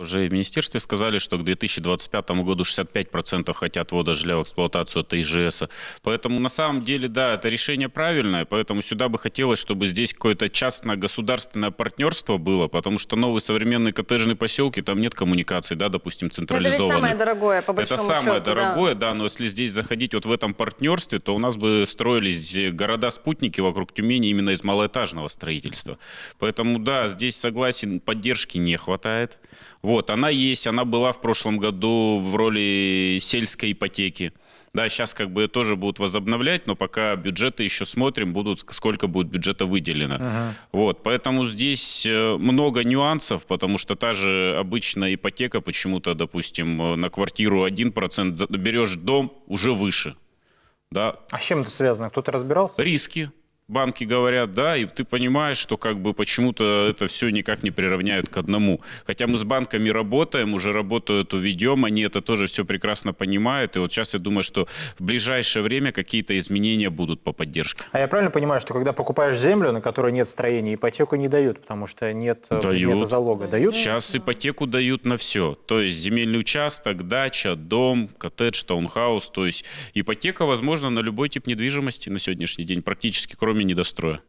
Уже в министерстве сказали, что к 2025 году 65% хотят вода жилья в эксплуатацию от ИЖС. Поэтому на самом деле, да, это решение правильное, поэтому сюда бы хотелось, чтобы здесь какое-то частное государственное партнерство было, потому что новые современные коттеджные поселки, там нет коммуникаций, да, допустим, централизованных. Это самое дорогое, по большому Это самое счету, дорогое, да. да, но если здесь заходить вот в этом партнерстве, то у нас бы строились города-спутники вокруг Тюмени именно из малоэтажного строительства. Поэтому, да, здесь согласен, поддержки не хватает. Вот, она есть, она была в прошлом году в роли сельской ипотеки. Да, сейчас как бы тоже будут возобновлять, но пока бюджеты еще смотрим, будут, сколько будет бюджета выделено. Ага. Вот, поэтому здесь э, много нюансов, потому что та же обычная ипотека почему-то, допустим, э, на квартиру 1% берешь дом уже выше. Да. А с чем это связано? Кто-то разбирался? Риски банки говорят, да, и ты понимаешь, что как бы почему-то это все никак не приравняют к одному. Хотя мы с банками работаем, уже работают эту ведем, они это тоже все прекрасно понимают. И вот сейчас я думаю, что в ближайшее время какие-то изменения будут по поддержке. А я правильно понимаю, что когда покупаешь землю, на которой нет строения, ипотеку не дают, потому что нет э, дают. залога? Дают? Сейчас ипотеку дают на все. То есть земельный участок, дача, дом, коттедж, таунхаус. То есть ипотека возможна на любой тип недвижимости на сегодняшний день. Практически кроме недостроя.